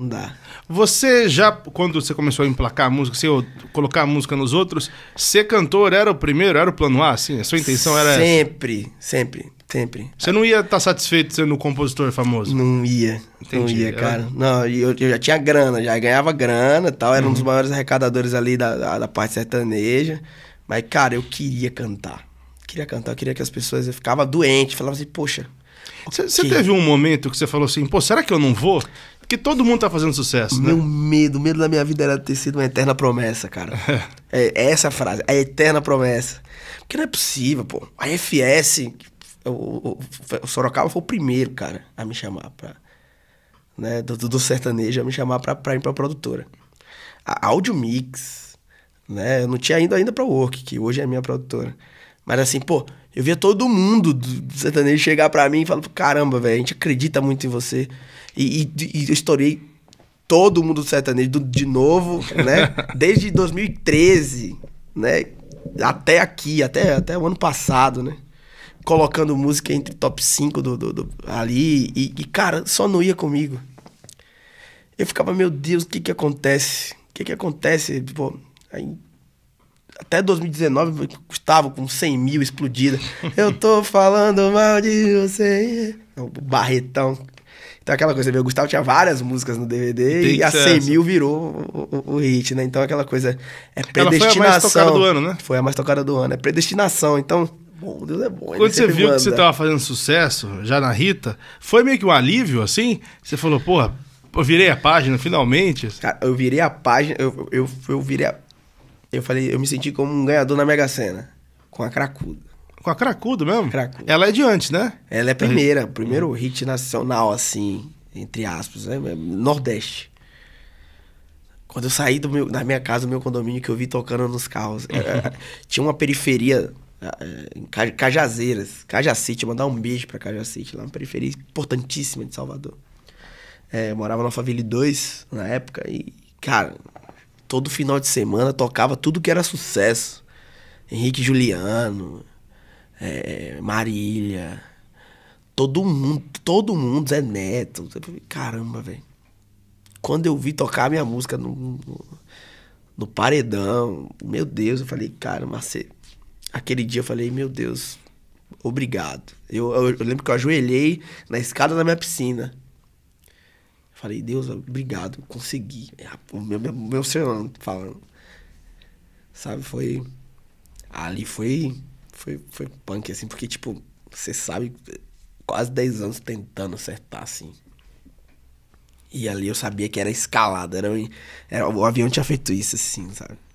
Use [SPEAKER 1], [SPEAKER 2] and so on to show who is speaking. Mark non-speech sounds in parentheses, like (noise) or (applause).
[SPEAKER 1] Não dá. Você já, quando você começou a emplacar a música, você colocar a música nos outros, ser cantor era o primeiro, era o plano A, assim? A sua intenção era Sempre, essa? sempre, sempre.
[SPEAKER 2] Você não ia estar tá satisfeito sendo um compositor
[SPEAKER 1] famoso? Não ia, Entendi. não ia, é. cara.
[SPEAKER 2] Não, eu, eu, já tinha grana, já ganhava grana e tal, era uhum. um dos uhum. maiores arrecadadores ali da, da, da parte sertaneja. Mas, cara, eu queria cantar. queria cantar, eu queria que as pessoas... Eu ficava doente, falava assim,
[SPEAKER 1] poxa, você teve um momento que você falou assim, pô, será que eu não vou? Porque todo mundo tá fazendo
[SPEAKER 2] sucesso, Meu né? Meu medo, o medo da minha vida era ter sido uma eterna promessa, cara. (laughs) é, é essa a frase, a eterna promessa. Porque não é possível, pô. A FS, o, o, o Sorocaba foi o primeiro, cara, a me chamar pra. Né, do, do sertanejo, a me chamar pra, pra ir pra produtora. A Audio Mix, né? Eu não tinha ido ainda pra Work, que hoje é a minha produtora. Mas assim, pô, eu via todo mundo do sertanejo chegar para mim e falar: caramba, velho, a gente acredita muito em você. E, e, e eu estourei todo mundo do sertanejo do, de novo, né? (laughs) Desde 2013, né? Até aqui, até, até o ano passado, né? Colocando música entre top 5 do, do, do ali. E, e, cara, só não ia comigo. Eu ficava, meu Deus, o que que acontece? O que que acontece? Pô, tipo, aí até 2019 custava com 100 mil explodida. Eu tô falando mal de você. O é Barretão. Então aquela coisa, o Gustavo tinha várias músicas no DVD Tem e a 100 essa. mil virou o, o, o, hit, né? Então aquela coisa é predestinação. Ela foi a mais tocada do ano, né? Foi a mais tocada do ano, é predestinação. Então, bom, Deus é bom. Quando você viu manda. que você tava
[SPEAKER 1] fazendo sucesso já na Rita, foi meio que um alívio, assim? Você falou, porra, eu virei a página
[SPEAKER 2] finalmente? Cara, eu virei a página, eu, eu, eu virei a eu falei, eu me senti como um ganhador na Mega Sena, com a Cracuda.
[SPEAKER 1] Com a Cracuda mesmo?
[SPEAKER 2] Ela é de antes, né? Ela é primeira, uhum. primeiro hit nacional, assim, entre aspas, né? Nordeste. Quando eu saí do meu, da minha casa, do meu condomínio, que eu vi tocando nos carros, é, (laughs) tinha uma periferia é, em Cajazeiras, Cajacite, mandar um beijo pra Cajacite, lá uma periferia importantíssima de Salvador. É, morava na Favela 2 na época e, cara, todo final de semana tocava tudo que era sucesso. Henrique Juliano, é, Marília, todo mundo, todo mundo, Zé Neto. Caramba, velho. Quando eu vi tocar minha música no, no, no paredão, meu Deus, eu falei, cara, Marcê, aquele dia eu falei, meu Deus, obrigado. Eu, eu, eu lembro que eu ajoelhei na escada da minha piscina. Falei, Deus, obrigado, consegui. É, o meu, meu, meu sermão falando. Sabe, foi. Ali foi. Foi, foi punk, assim, porque, tipo, você sabe, quase 10 anos tentando acertar, assim. E ali eu sabia que era escalada, era, era, o avião tinha feito isso, assim, sabe?